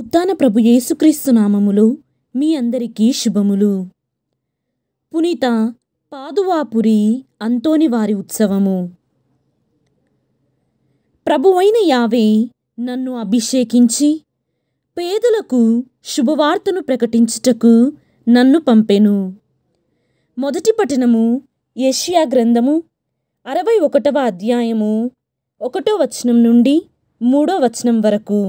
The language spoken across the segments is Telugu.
ఉత్తాన ప్రభు యేసుక్రీస్తు నామములు మీ అందరికీ శుభములు పునీత పాదువాపురి అంతోని వారి ఉత్సవము ప్రభువైన యావే నన్ను అభిషేకించి పేదలకు శుభవార్తను ప్రకటించుటకు నన్ను పంపెను మొదటి పఠనము యష్యా గ్రంథము అరవై ఒకటవ అధ్యాయము ఒకటో వచనం నుండి మూడో వచనం వరకు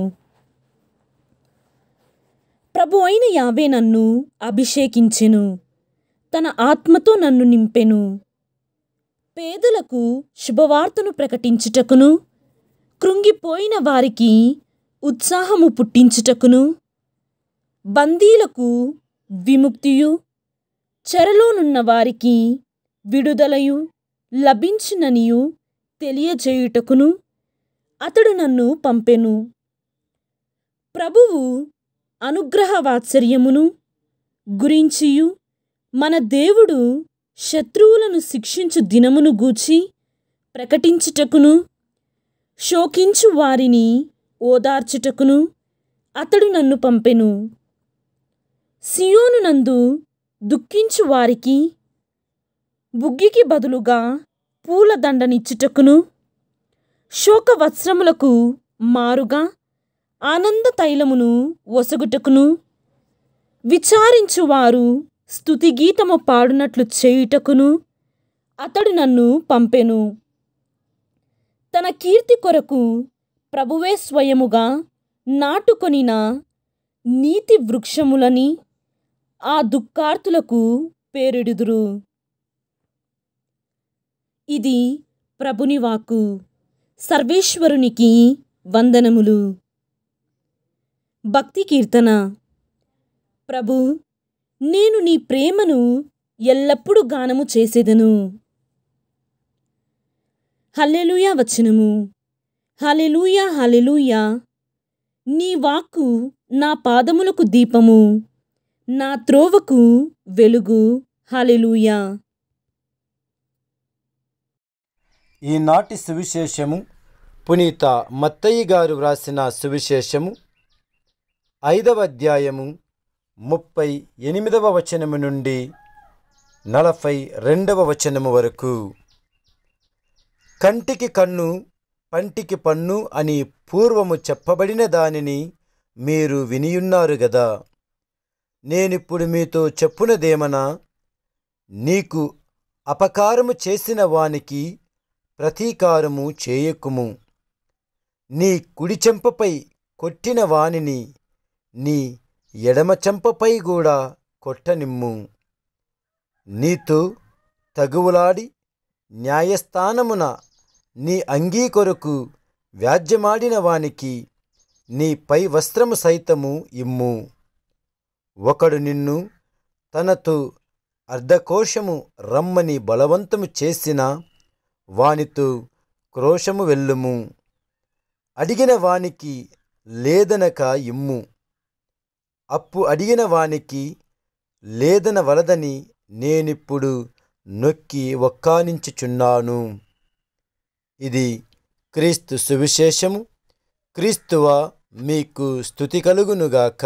ప్రభు అయిన యావే నన్ను అభిషేకించెను తన ఆత్మతో నన్ను నింపెను పేదలకు శుభవార్తను ప్రకటించుటకును కృంగిపోయిన వారికి ఉత్సాహము పుట్టించుటకును బందీలకు విముక్తియు చెరలోనున్న వారికి విడుదలయు లభించిననియు తెలియజేయుటకును అతడు నన్ను పంపెను ప్రభువు అనుగ్రహ వాత్సర్యమును గురించియు మన దేవుడు శత్రువులను శిక్షించు దినమును గూచి ప్రకటించుటకును శోకించు వారిని ఓదార్చుటకును అతడు నన్ను పంపెను సియోను నందు దుఃఖించు వారికి బుగ్గికి బదులుగా పూలదండనిచ్చుటకును శోకవత్సరములకు మారుగా ఆనంద తైలమును ఒసగుటకును విచారించువారు స్థుతిగీతము పాడునట్లు చేయుటకును అతడు నన్ను పంపెను తన కీర్తి కొరకు ప్రభువే స్వయముగా నాటుకొనిన నీతి వృక్షములని ఆ దుఃఖార్తులకు పేరిడుదురు ఇది ప్రభుని వాకు సర్వేశ్వరునికి వందనములు భక్తి కీర్తన ప్రభు నేను నీ ప్రేమను ఎల్లప్పుడూ గానము చేసేదను హల్లెలూయా వచనము హలెలూయా హలెలూయా నీ వాక్కు నా పాదములకు దీపము నా త్రోవకు వెలుగు హలెలూయా ఈనాటి సువిశేషము పునీత మత్తయ్య గారు వ్రాసిన సువిశేషము ఐదవ అధ్యాయము ముప్పై ఎనిమిదవ వచనము నుండి నలభై రెండవ వచనము వరకు కంటికి కన్ను పంటికి పన్ను అని పూర్వము చెప్పబడిన దానిని మీరు వినియున్నారు గదా నేనిప్పుడు మీతో చెప్పునదేమనా నీకు అపకారము చేసిన వానికి ప్రతీకారము చేయకుము నీ కుడి చెంపపై కొట్టిన వానిని నీ ఎడమ చెంపపై కూడా కొట్టనిమ్ము నీతో తగువులాడి న్యాయస్థానమున నీ అంగీ కొరకు వ్యాజ్యమాడిన వానికి నీ పై వస్త్రము సైతము ఇమ్ము ఒకడు నిన్ను తనతో అర్ధకోశము రమ్మని బలవంతము చేసిన వానితో క్రోశము వెళ్ళుము అడిగిన వానికి లేదనక ఇమ్ము అప్పు అడిగిన వానికి లేదన వలదని నేనిప్పుడు నొక్కి ఒక్కానించుచున్నాను ఇది క్రీస్తు సువిశేషము క్రీస్తువ మీకు స్థుతి కలుగునుగాక